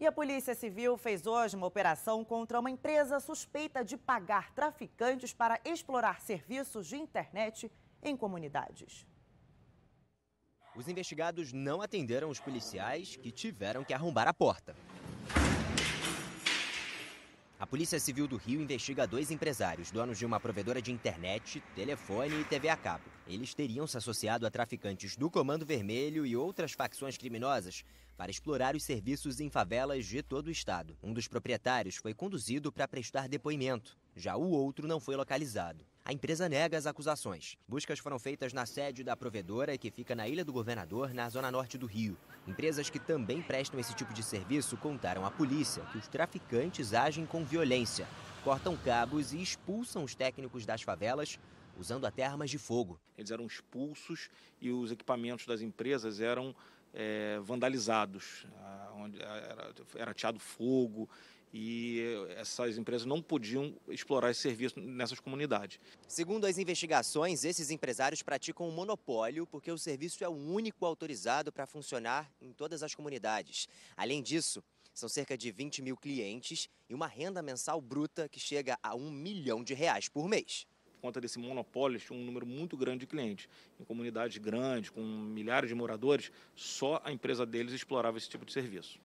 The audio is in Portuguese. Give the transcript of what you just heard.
E a Polícia Civil fez hoje uma operação contra uma empresa suspeita de pagar traficantes para explorar serviços de internet em comunidades. Os investigados não atenderam os policiais que tiveram que arrombar a porta. Polícia Civil do Rio investiga dois empresários, donos de uma provedora de internet, telefone e TV a cabo. Eles teriam se associado a traficantes do Comando Vermelho e outras facções criminosas para explorar os serviços em favelas de todo o estado. Um dos proprietários foi conduzido para prestar depoimento, já o outro não foi localizado. A empresa nega as acusações. Buscas foram feitas na sede da provedora, que fica na Ilha do Governador, na zona norte do Rio. Empresas que também prestam esse tipo de serviço contaram à polícia que os traficantes agem com violência, cortam cabos e expulsam os técnicos das favelas usando até armas de fogo. Eles eram expulsos e os equipamentos das empresas eram é, vandalizados, ah, ah, era, era ateado fogo e essas empresas não podiam explorar esse serviço nessas comunidades. Segundo as investigações, esses empresários praticam um monopólio porque o serviço é o único autorizado para funcionar em todas as comunidades. Além disso, são cerca de 20 mil clientes e uma renda mensal bruta que chega a um milhão de reais por mês Por conta desse monopólio, tinha um número muito grande de clientes. Em comunidades grandes, com milhares de moradores, só a empresa deles explorava esse tipo de serviço.